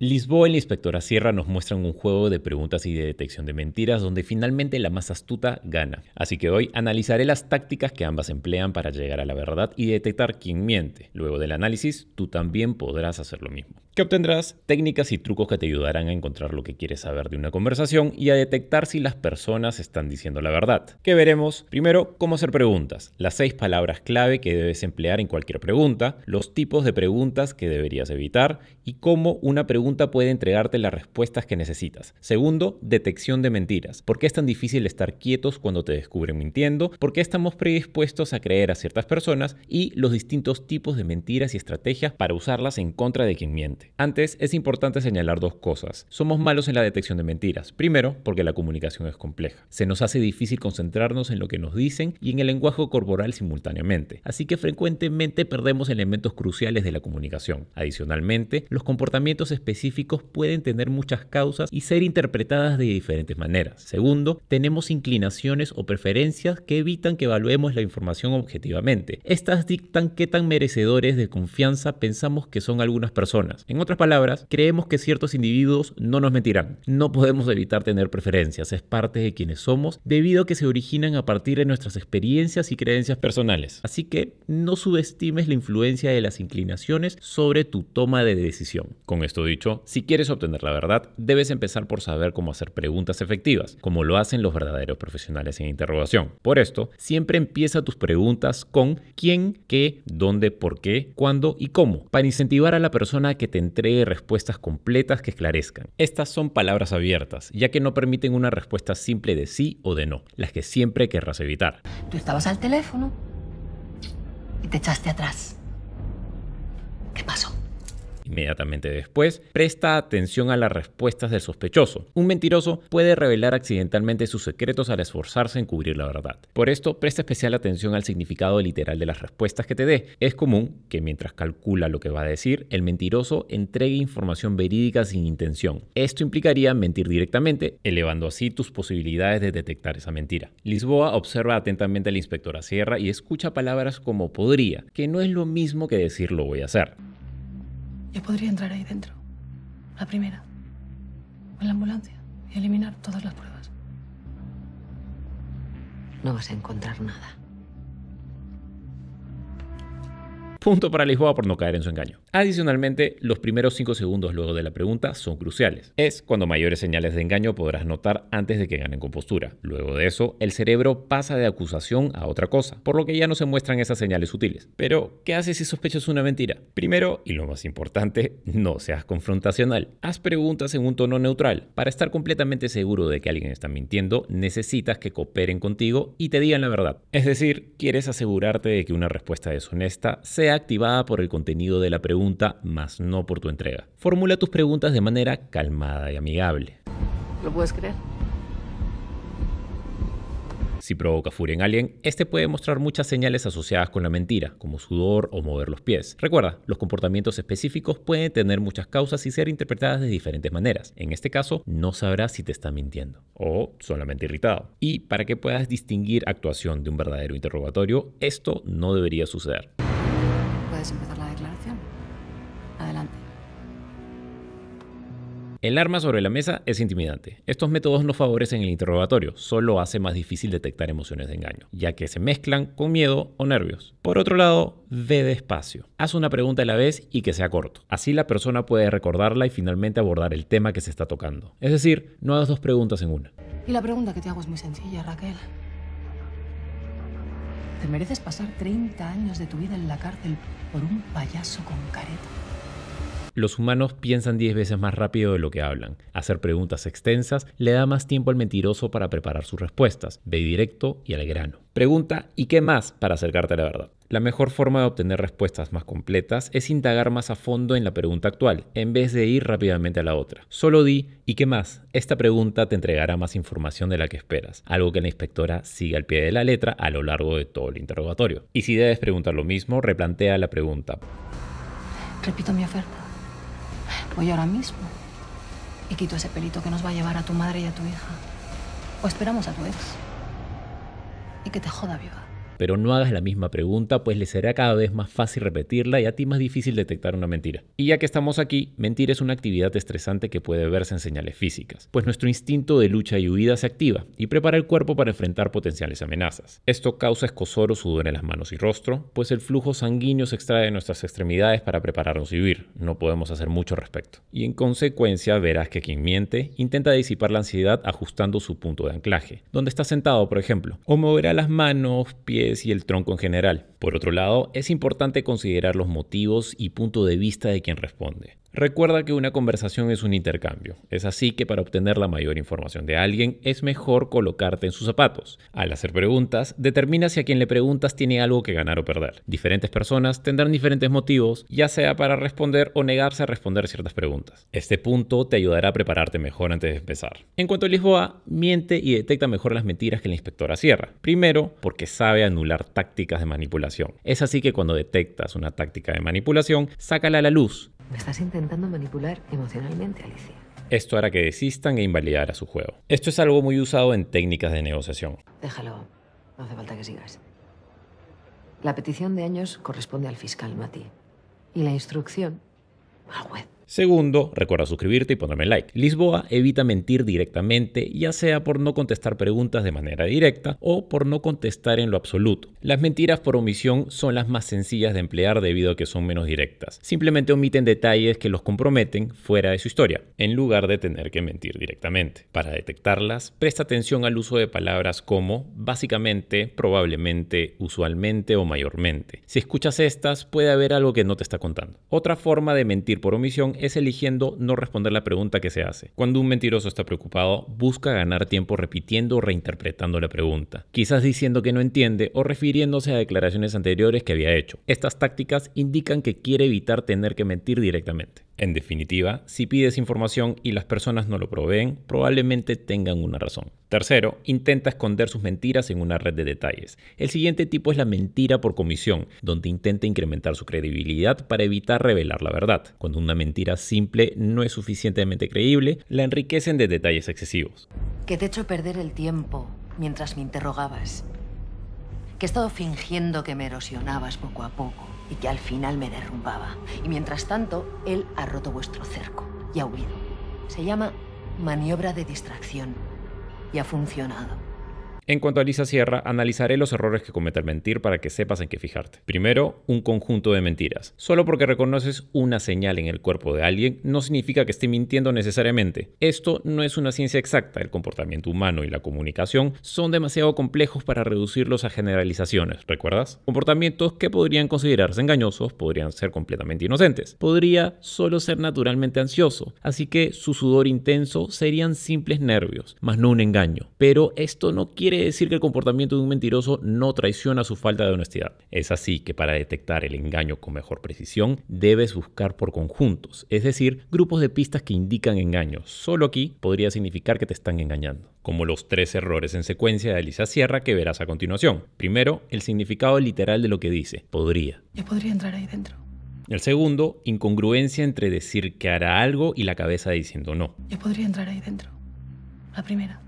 Lisboa y la inspectora Sierra nos muestran un juego de preguntas y de detección de mentiras donde finalmente la más astuta gana. Así que hoy analizaré las tácticas que ambas emplean para llegar a la verdad y detectar quién miente. Luego del análisis, tú también podrás hacer lo mismo que obtendrás técnicas y trucos que te ayudarán a encontrar lo que quieres saber de una conversación y a detectar si las personas están diciendo la verdad. Que veremos primero cómo hacer preguntas, las seis palabras clave que debes emplear en cualquier pregunta, los tipos de preguntas que deberías evitar y cómo una pregunta puede entregarte las respuestas que necesitas. Segundo, detección de mentiras. ¿Por qué es tan difícil estar quietos cuando te descubren mintiendo? ¿Por qué estamos predispuestos a creer a ciertas personas? Y los distintos tipos de mentiras y estrategias para usarlas en contra de quien miente. Antes, es importante señalar dos cosas. Somos malos en la detección de mentiras. Primero, porque la comunicación es compleja. Se nos hace difícil concentrarnos en lo que nos dicen y en el lenguaje corporal simultáneamente. Así que frecuentemente perdemos elementos cruciales de la comunicación. Adicionalmente, los comportamientos específicos pueden tener muchas causas y ser interpretadas de diferentes maneras. Segundo, tenemos inclinaciones o preferencias que evitan que evaluemos la información objetivamente. Estas dictan qué tan merecedores de confianza pensamos que son algunas personas. En otras palabras, creemos que ciertos individuos no nos mentirán. No podemos evitar tener preferencias, es parte de quienes somos, debido a que se originan a partir de nuestras experiencias y creencias personales. Así que no subestimes la influencia de las inclinaciones sobre tu toma de decisión. Con esto dicho, si quieres obtener la verdad, debes empezar por saber cómo hacer preguntas efectivas, como lo hacen los verdaderos profesionales en interrogación. Por esto, siempre empieza tus preguntas con quién, qué, dónde, por qué, cuándo y cómo, para incentivar a la persona que te entregue respuestas completas que esclarezcan. Estas son palabras abiertas, ya que no permiten una respuesta simple de sí o de no, las que siempre querrás evitar. Tú estabas al teléfono y te echaste atrás. ¿Qué pasó? inmediatamente después, presta atención a las respuestas del sospechoso. Un mentiroso puede revelar accidentalmente sus secretos al esforzarse en cubrir la verdad. Por esto, presta especial atención al significado literal de las respuestas que te dé. Es común que mientras calcula lo que va a decir, el mentiroso entregue información verídica sin intención. Esto implicaría mentir directamente, elevando así tus posibilidades de detectar esa mentira. Lisboa observa atentamente al la inspectora Sierra y escucha palabras como podría, que no es lo mismo que decir lo voy a hacer. Yo podría entrar ahí dentro, la primera, en la ambulancia, y eliminar todas las pruebas. No vas a encontrar nada. Punto para Lisboa por no caer en su engaño. Adicionalmente, los primeros 5 segundos luego de la pregunta son cruciales. Es cuando mayores señales de engaño podrás notar antes de que ganen compostura. Luego de eso, el cerebro pasa de acusación a otra cosa, por lo que ya no se muestran esas señales útiles. Pero, ¿qué haces si sospechas una mentira? Primero, y lo más importante, no seas confrontacional. Haz preguntas en un tono neutral. Para estar completamente seguro de que alguien está mintiendo, necesitas que cooperen contigo y te digan la verdad. Es decir, quieres asegurarte de que una respuesta deshonesta sea activada por el contenido de la pregunta, más no por tu entrega. Formula tus preguntas de manera calmada y amigable. ¿Lo puedes creer? Si provoca furia en alguien, este puede mostrar muchas señales asociadas con la mentira, como sudor o mover los pies. Recuerda, los comportamientos específicos pueden tener muchas causas y ser interpretadas de diferentes maneras. En este caso, no sabrás si te está mintiendo o solamente irritado. Y para que puedas distinguir actuación de un verdadero interrogatorio, esto no debería suceder empezar la declaración? Adelante. El arma sobre la mesa es intimidante. Estos métodos no favorecen el interrogatorio, solo hace más difícil detectar emociones de engaño, ya que se mezclan con miedo o nervios. Por otro lado, ve despacio. Haz una pregunta a la vez y que sea corto. Así la persona puede recordarla y finalmente abordar el tema que se está tocando. Es decir, no hagas dos preguntas en una. Y la pregunta que te hago es muy sencilla, Raquel. Te mereces pasar 30 años de tu vida en la cárcel por un payaso con careta. Los humanos piensan 10 veces más rápido de lo que hablan. Hacer preguntas extensas le da más tiempo al mentiroso para preparar sus respuestas. Ve directo y al grano. Pregunta ¿y qué más para acercarte a la verdad? La mejor forma de obtener respuestas más completas es indagar más a fondo en la pregunta actual, en vez de ir rápidamente a la otra. Solo di, ¿y qué más? Esta pregunta te entregará más información de la que esperas, algo que la inspectora sigue al pie de la letra a lo largo de todo el interrogatorio. Y si debes preguntar lo mismo, replantea la pregunta. Repito mi oferta. Voy ahora mismo y quito ese pelito que nos va a llevar a tu madre y a tu hija. O esperamos a tu ex. Y que te joda viva pero no hagas la misma pregunta, pues le será cada vez más fácil repetirla y a ti más difícil detectar una mentira. Y ya que estamos aquí, mentir es una actividad estresante que puede verse en señales físicas, pues nuestro instinto de lucha y huida se activa y prepara el cuerpo para enfrentar potenciales amenazas. Esto causa escosor o sudor en las manos y rostro, pues el flujo sanguíneo se extrae de nuestras extremidades para prepararnos y huir. No podemos hacer mucho respecto. Y en consecuencia verás que quien miente intenta disipar la ansiedad ajustando su punto de anclaje, donde está sentado, por ejemplo, o moverá las manos, pies, y el tronco en general. Por otro lado, es importante considerar los motivos y punto de vista de quien responde. Recuerda que una conversación es un intercambio. Es así que para obtener la mayor información de alguien es mejor colocarte en sus zapatos. Al hacer preguntas, determina si a quien le preguntas tiene algo que ganar o perder. Diferentes personas tendrán diferentes motivos, ya sea para responder o negarse a responder ciertas preguntas. Este punto te ayudará a prepararte mejor antes de empezar. En cuanto a Lisboa, miente y detecta mejor las mentiras que la inspectora cierra. Primero, porque sabe anular tácticas de manipulación. Es así que cuando detectas una táctica de manipulación, sácala a la luz me estás intentando manipular emocionalmente, Alicia. Esto hará que desistan e invalidar a su juego. Esto es algo muy usado en técnicas de negociación. Déjalo, no hace falta que sigas. La petición de años corresponde al fiscal, Mati. Y la instrucción al juez. Segundo, recuerda suscribirte y ponerme like. Lisboa evita mentir directamente, ya sea por no contestar preguntas de manera directa o por no contestar en lo absoluto. Las mentiras por omisión son las más sencillas de emplear debido a que son menos directas. Simplemente omiten detalles que los comprometen fuera de su historia, en lugar de tener que mentir directamente. Para detectarlas, presta atención al uso de palabras como básicamente, probablemente, usualmente o mayormente. Si escuchas estas, puede haber algo que no te está contando. Otra forma de mentir por omisión es eligiendo no responder la pregunta que se hace. Cuando un mentiroso está preocupado, busca ganar tiempo repitiendo o reinterpretando la pregunta, quizás diciendo que no entiende o refiriéndose a declaraciones anteriores que había hecho. Estas tácticas indican que quiere evitar tener que mentir directamente. En definitiva, si pides información y las personas no lo proveen, probablemente tengan una razón. Tercero, intenta esconder sus mentiras en una red de detalles. El siguiente tipo es la mentira por comisión, donde intenta incrementar su credibilidad para evitar revelar la verdad. Cuando una mentira simple no es suficientemente creíble, la enriquecen de detalles excesivos. Que te hecho perder el tiempo mientras me interrogabas. Que he estado fingiendo que me erosionabas poco a poco y que al final me derrumbaba. Y mientras tanto, él ha roto vuestro cerco y ha huido. Se llama maniobra de distracción y ha funcionado. En cuanto a Lisa Sierra, analizaré los errores que comete al mentir para que sepas en qué fijarte. Primero, un conjunto de mentiras. Solo porque reconoces una señal en el cuerpo de alguien no significa que esté mintiendo necesariamente. Esto no es una ciencia exacta. El comportamiento humano y la comunicación son demasiado complejos para reducirlos a generalizaciones, ¿recuerdas? Comportamientos que podrían considerarse engañosos podrían ser completamente inocentes. Podría solo ser naturalmente ansioso, así que su sudor intenso serían simples nervios, más no un engaño. Pero esto no quiere decir que el comportamiento de un mentiroso no traiciona su falta de honestidad. Es así que para detectar el engaño con mejor precisión, debes buscar por conjuntos, es decir, grupos de pistas que indican engaño. Solo aquí podría significar que te están engañando como los tres errores en secuencia de Elisa Sierra que verás a continuación. Primero, el significado literal de lo que dice, podría. Yo podría entrar ahí dentro. El segundo, incongruencia entre decir que hará algo y la cabeza diciendo no. Yo podría entrar ahí dentro. La primera.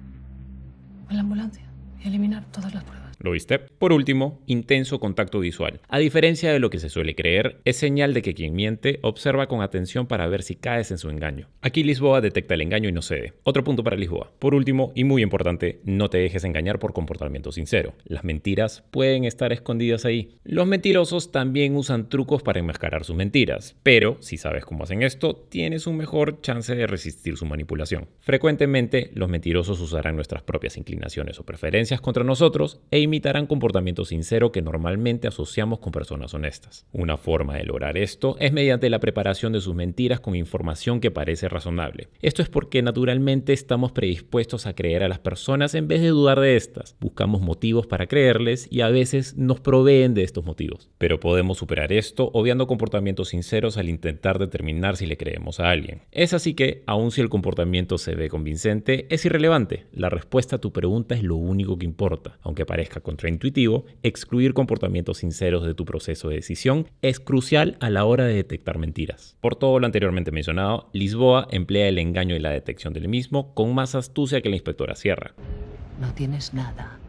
En la ambulancia eliminar todas las pruebas. ¿Lo viste? Por último, intenso contacto visual. A diferencia de lo que se suele creer, es señal de que quien miente observa con atención para ver si caes en su engaño. Aquí Lisboa detecta el engaño y no cede. Otro punto para Lisboa. Por último, y muy importante, no te dejes engañar por comportamiento sincero. Las mentiras pueden estar escondidas ahí. Los mentirosos también usan trucos para enmascarar sus mentiras, pero si sabes cómo hacen esto, tienes un mejor chance de resistir su manipulación. Frecuentemente, los mentirosos usarán nuestras propias inclinaciones o preferencias contra nosotros e imitarán comportamiento sincero que normalmente asociamos con personas honestas. Una forma de lograr esto es mediante la preparación de sus mentiras con información que parece razonable. Esto es porque naturalmente estamos predispuestos a creer a las personas en vez de dudar de estas. Buscamos motivos para creerles y a veces nos proveen de estos motivos. Pero podemos superar esto obviando comportamientos sinceros al intentar determinar si le creemos a alguien. Es así que, aun si el comportamiento se ve convincente, es irrelevante. La respuesta a tu pregunta es lo único que importa, aunque parezca contraintuitivo, excluir comportamientos sinceros de tu proceso de decisión es crucial a la hora de detectar mentiras. Por todo lo anteriormente mencionado, Lisboa emplea el engaño y la detección del mismo con más astucia que la inspectora Sierra. No tienes nada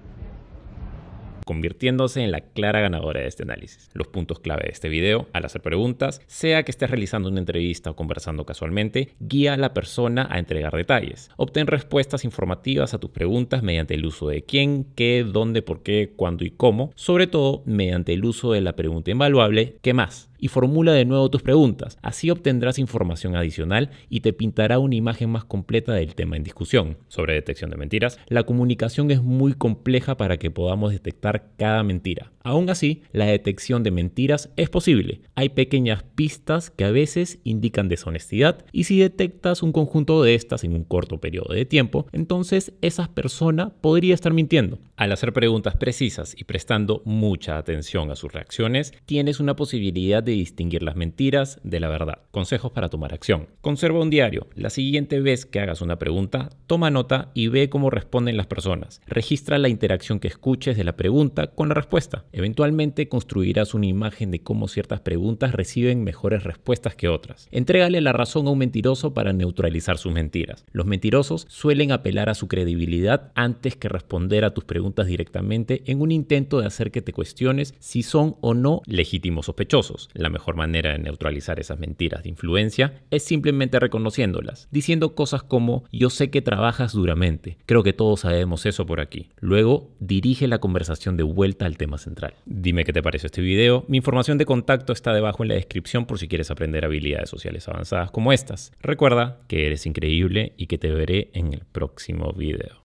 convirtiéndose en la clara ganadora de este análisis. Los puntos clave de este video, al hacer preguntas, sea que estés realizando una entrevista o conversando casualmente, guía a la persona a entregar detalles. Obtén respuestas informativas a tus preguntas mediante el uso de quién, qué, dónde, por qué, cuándo y cómo, sobre todo mediante el uso de la pregunta invaluable, ¿qué más? y formula de nuevo tus preguntas. Así obtendrás información adicional y te pintará una imagen más completa del tema en discusión. Sobre detección de mentiras, la comunicación es muy compleja para que podamos detectar cada mentira. Aún así, la detección de mentiras es posible. Hay pequeñas pistas que a veces indican deshonestidad y si detectas un conjunto de estas en un corto periodo de tiempo, entonces esa persona podría estar mintiendo. Al hacer preguntas precisas y prestando mucha atención a sus reacciones, tienes una posibilidad de distinguir las mentiras de la verdad. Consejos para tomar acción. Conserva un diario. La siguiente vez que hagas una pregunta, toma nota y ve cómo responden las personas. Registra la interacción que escuches de la pregunta con la respuesta. Eventualmente construirás una imagen de cómo ciertas preguntas reciben mejores respuestas que otras. Entrégale la razón a un mentiroso para neutralizar sus mentiras. Los mentirosos suelen apelar a su credibilidad antes que responder a tus preguntas directamente en un intento de hacer que te cuestiones si son o no legítimos sospechosos. La mejor manera de neutralizar esas mentiras de influencia es simplemente reconociéndolas, diciendo cosas como yo sé que trabajas duramente, creo que todos sabemos eso por aquí. Luego dirige la conversación de vuelta al tema central. Dime qué te pareció este video, mi información de contacto está debajo en la descripción por si quieres aprender habilidades sociales avanzadas como estas. Recuerda que eres increíble y que te veré en el próximo video.